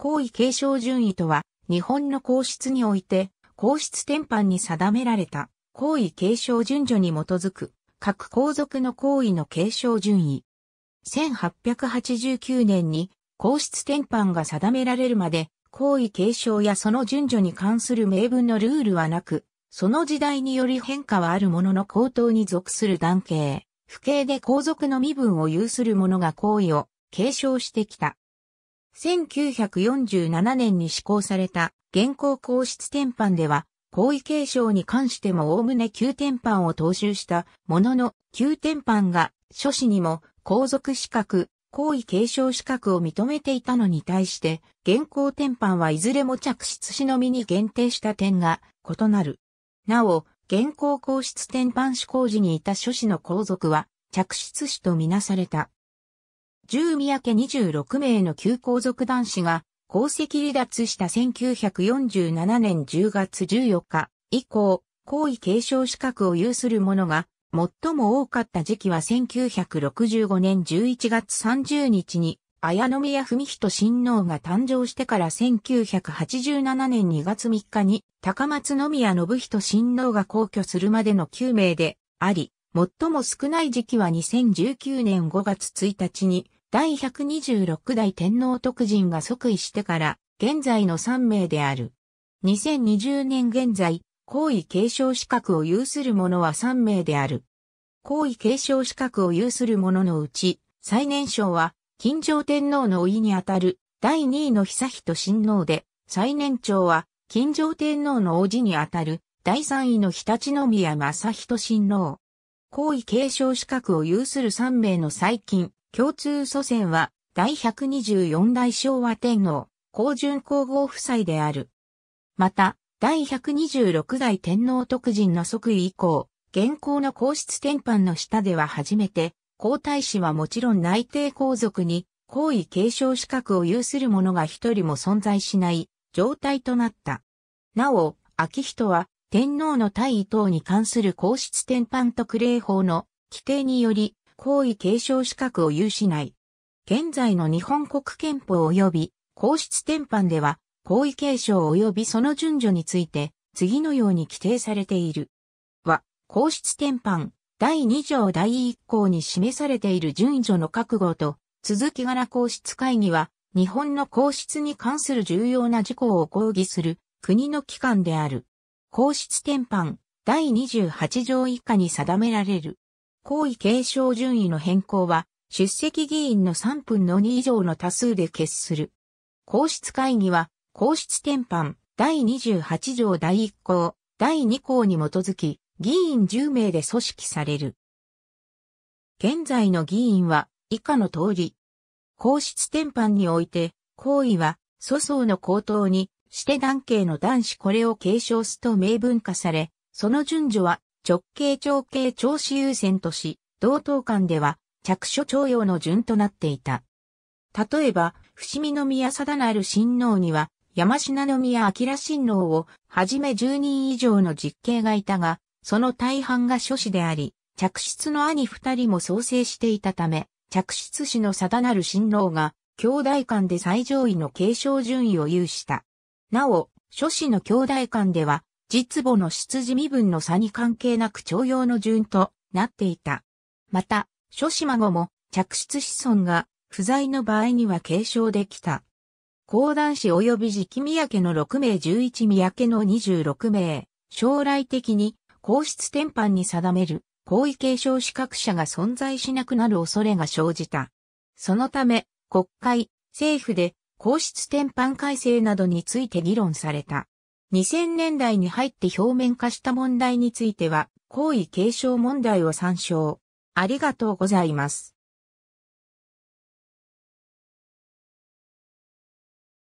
皇位継承順位とは、日本の皇室において、皇室典範に定められた、皇位継承順序に基づく、各皇族の皇位の継承順位。1889年に、皇室典範が定められるまで、皇位継承やその順序に関する名分のルールはなく、その時代により変化はあるものの高等に属する男系、不系で皇族の身分を有する者が皇位を継承してきた。1947年に施行された現行皇室転販では、皇位継承に関しても概ね旧転販を踏襲したものの、旧転販が諸子にも皇族資格、皇位継承資格を認めていたのに対して、現行転販はいずれも着室子のみに限定した点が異なる。なお、現行皇室転販施行時にいた諸子の皇族は、着室子とみなされた。10宮家26名の旧皇族男子が、皇籍離脱した1947年10月14日以降、皇位継承資格を有する者が、最も多かった時期は1965年11月30日に、綾宮文人親王が誕生してから1987年2月3日に、高松宮信人親王が皇居するまでの9名であり、最も少ない時期は2019年5月1日に、第126代天皇徳人が即位してから、現在の3名である。2020年現在、皇位継承資格を有する者は3名である。皇位継承資格を有する者のうち、最年少は、金城天皇のいにあたる、第2位の久人親王で、最年長は、金城天皇の王子にあたる、第3位の日立宮正人親王。皇位継承資格を有する3名の最近、共通祖先は、第124代昭和天皇、高順皇后夫妻である。また、第126代天皇徳人の即位以降、現行の皇室典範の下では初めて、皇太子はもちろん内定皇族に、皇位継承資格を有する者が一人も存在しない状態となった。なお、昭仁は、天皇の退位等に関する皇室典範特例法の規定により、皇位継承資格を有しない。現在の日本国憲法及び皇室典範では、皇位継承及びその順序について、次のように規定されている。は、皇室典範、第2条第1項に示されている順序の覚悟と、続き柄皇室会議は、日本の皇室に関する重要な事項を抗議する国の機関である。皇室典範第28条以下に定められる。皇位継承順位の変更は、出席議員の3分の2以上の多数で決する。皇室会議は、皇室典範、第28条第1項、第2項に基づき、議員10名で組織される。現在の議員は、以下の通り。皇室典範において、皇位は、粗相の高等に、して男系の男子これを継承すと明文化され、その順序は直径長径長子優先とし、同等間では着所徴用の順となっていた。例えば、伏見宮定なる親王には、山品宮明親王をはじめ10人以上の実刑がいたが、その大半が諸子であり、着室の兄二人も創生していたため、着室子の定なる親王が、兄弟間で最上位の継承順位を有した。なお、諸子の兄弟間では、実母の出自身分の差に関係なく徴用の順となっていた。また、諸島後も嫡出子孫が不在の場合には継承できた。高男子及び時期宮家の6名11宮家の26名、将来的に皇室転換に定める皇位継承資格者が存在しなくなる恐れが生じた。そのため、国会、政府で皇室転換改正などについて議論された。2000年代に入って表面化した問題については、皇位継承問題を参照。ありがとうございます。